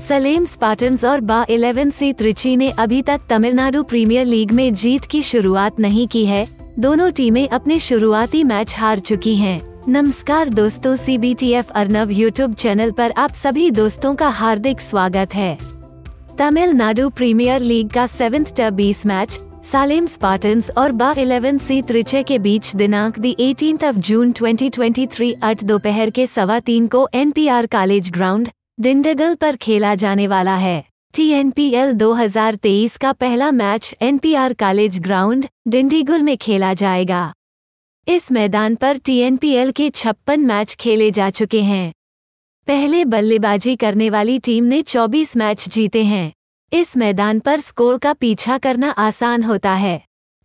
सलेम स्पाटन्स और बा eleven C Trichy ने अभी तक तमिलनाडु प्रीमियर लीग में जीत की शुरुआत नहीं की है दोनों टीमें अपने शुरुआती मैच हार चुकी हैं। नमस्कार दोस्तों C B T F Arnav YouTube channel पर आप सभी दोस्तों का हार्दिक स्वागत है तमिलनाडु प्रीमियर लीग का सेवेंथ ट बीस मैच सालेम स्पार्टन्स और बा इलेवन सी त्रिचे के बीच दिनांक दी एटीन ऑफ जून 2023 अट दोपहर के सवा तीन को एनपीआर कॉलेज ग्राउंड दिंडगल पर खेला जाने वाला है टीएनपीएल 2023 का पहला match NPR college ground Dindigul में खेला जाएगा इस मैदान पर टीएनपीएल के छप्पन मैच खेले जा चुके हैं पहले बल्लेबाजी करने वाली टीम ने 24 मैच जीते हैं इस मैदान पर स्कोर का पीछा करना आसान होता है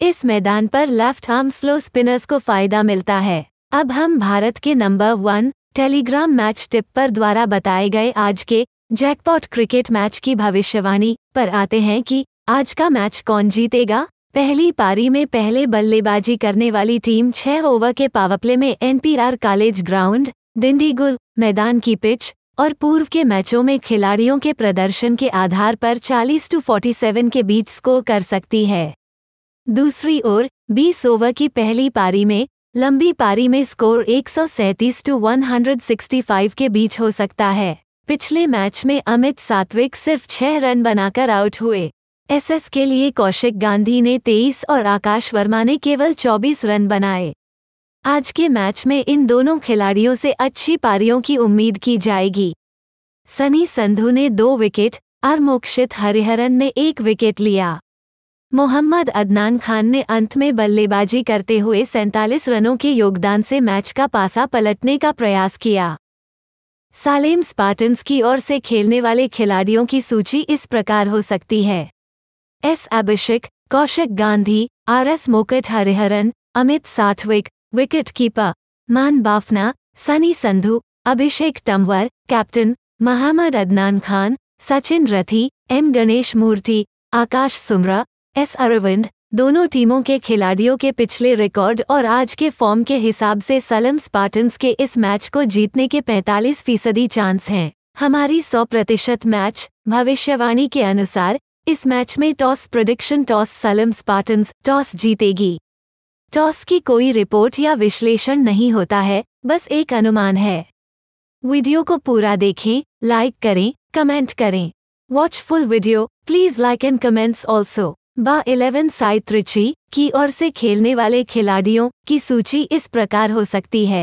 इस मैदान पर लेफ्ट आर्म स्लो स्पिनर्स को फायदा मिलता है अब हम भारत के number one Telegram match tip पर द्वारा बताए गए आज के जैकपॉट क्रिकेट मैच की भविष्यवाणी पर आते हैं कि आज का मैच कौन जीतेगा पहली पारी में पहले बल्लेबाजी करने वाली टीम छह ओवर के पावप्ले में एनपीआर कॉलेज ग्राउंड दिंडीगुल मैदान की पिच और पूर्व के मैचों में खिलाड़ियों के प्रदर्शन के आधार पर 40 टू 47 के बीच स्कोर कर सकती है दूसरी ओर 20 ओवर की पहली पारी में लंबी पारी में स्कोर एक टू 165 के बीच हो सकता है पिछले मैच में अमित सात्विक सिर्फ छह रन बनाकर आउट हुए एसएस के लिए कौशिक गांधी ने 23 और आकाश वर्मा ने केवल 24 रन बनाए आज के मैच में इन दोनों खिलाड़ियों से अच्छी पारियों की उम्मीद की जाएगी सनी संधू ने दो विकेट और मोक्षित हरिहरन ने एक विकेट लिया मोहम्मद अदनान खान ने अंत में बल्लेबाजी करते हुए सैंतालीस रनों के योगदान से मैच का पासा पलटने का प्रयास किया सालेम स्पार्टन्स की ओर से खेलने वाले खिलाड़ियों की सूची इस प्रकार हो सकती है S Abhishek Kaushik Gandhi R S Mokit Hariharan Amit Sathvik wicket keeper Maan Bafna Sunny Sandhu Abhishek Tanwar captain Mohammad Adnan Khan Sachin Rathi M Ganesh Murthy Akash Sumra S Arvind दोनों टीमों के खिलाड़ियों के पिछले रिकॉर्ड और आज के फॉर्म के हिसाब से सलम स्पार्टन्स के इस मैच को जीतने के 45 फीसदी चांस हैं हमारी 100 प्रतिशत मैच भविष्यवाणी के अनुसार इस मैच में toss prediction toss Salem spartans toss जीतेगी टॉस की कोई रिपोर्ट या विश्लेषण नहीं होता है बस एक अनुमान है वीडियो को पूरा देखें लाइक करें कमेंट करें watch full video please like and comments also बा इलेवन साई त्रिची की ओर से खेलने वाले खिलाड़ियों की सूची इस प्रकार हो सकती है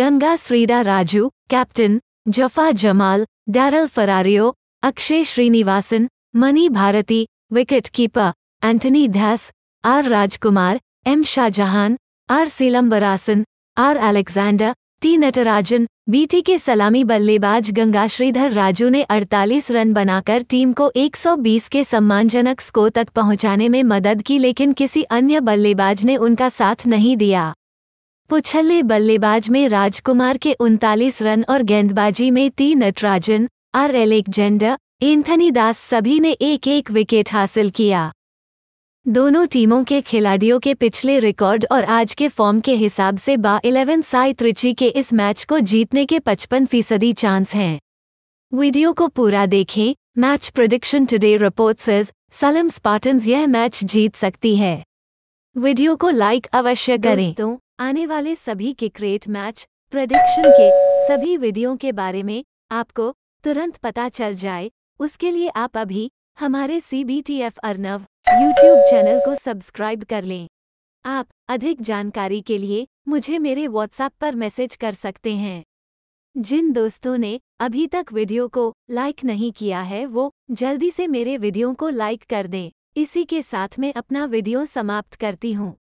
गंगा श्रीरा राजू कैप्टन जफा Jamal Daryl Ferrario Akshay Srinivasan Mani Bharathi wicket keeper Antony Dhas R Rajkumar M Shahjahan R Silambarasan R Alexander T Natarajan बीटी के सलामी बल्लेबाज गंगा श्रीधर राजू ने 48 रन बनाकर टीम को 120 के सम्मानजनक स्कोर तक पहुंचाने में मदद की लेकिन किसी अन्य बल्लेबाज ने उनका साथ नहीं दिया पुछल्ले बल्लेबाज में राजकुमार के उनतालीस रन और गेंदबाजी में T Natarajan R Alexander Anthony Das सभी ने एक एक विकेट हासिल किया दोनों टीमों के खिलाड़ियों के पिछले रिकॉर्ड और आज के फॉर्म के हिसाब से बा इलेवन साई त्रिची के इस मैच को जीतने के 55 फीसदी चांस हैं वीडियो को पूरा देखें match prediction today reports Salem spartans यह मैच जीत सकती है वीडियो को लाइक अवश्य करें तो आने वाले सभी क्रिकेट मैच प्रोडिक्शन के सभी वीडियो के बारे में आपको तुरंत पता चल जाए उसके लिए आप अभी हमारे C B T F Arnav YouTube channel को सब्सक्राइब कर लें आप अधिक जानकारी के लिए मुझे मेरे व्हाट्सएप पर मैसेज कर सकते हैं जिन दोस्तों ने अभी तक वीडियो को लाइक नहीं किया है वो जल्दी से मेरे वीडियो को लाइक कर दें इसी के साथ मैं अपना वीडियो समाप्त करती हूँ